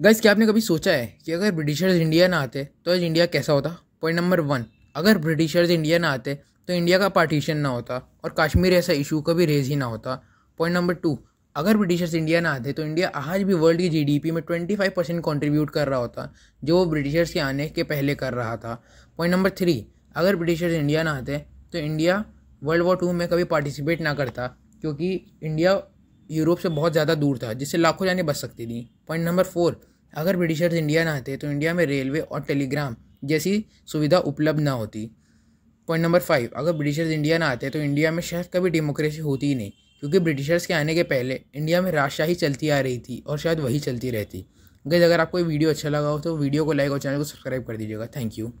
guys क्या आपने कभी सोचा है कि अगर ब्रिटिशर्स इंडिया ना आते तो आज इंडिया कैसा होता पॉइंट नंबर वन अगर ब्रिटिशर्स इंडिया ना आते तो इंडिया का पार्टीशन ना होता और कश्मीर ऐसा इशू कभी रेज ही ना होता पॉइंट नंबर टू अगर ब्रिटिशर्स इंडिया ना आते तो इंडिया आज भी वर्ल्ड की जीडीपी में फाइव परसेंट कॉन्ट्रीब्यूट कर रहा होता जो वो ब्रिटिशर्स के आने के पहले कर रहा था पॉइंट नंबर थ्री अगर ब्रिटिशर्स इंडिया ना आते तो इंडिया वर्ल्ड वॉर टू में कभी पार्टिसिपेट ना करता क्योंकि इंडिया यूरोप से बहुत ज़्यादा दूर था जिससे लाखों जाने बच सकती थी पॉइंट नंबर फोर अगर ब्रिटिशर्स इंडिया ना आते तो इंडिया में रेलवे और टेलीग्राम जैसी सुविधा उपलब्ध ना होती पॉइंट नंबर फाइव अगर ब्रिटिशर्स इंडिया ना आते तो इंडिया में शायद कभी डेमोक्रेसी होती ही नहीं क्योंकि ब्रिटिशर्स के आने के पहले इंडिया में राजशाही चलती आ रही थी और शायद वही चलती रहती गई अगर आपको ये वीडियो अच्छा लगा हो तो वीडियो को लाइक और चैनल को सब्सक्राइब कर दीजिएगा थैंक यू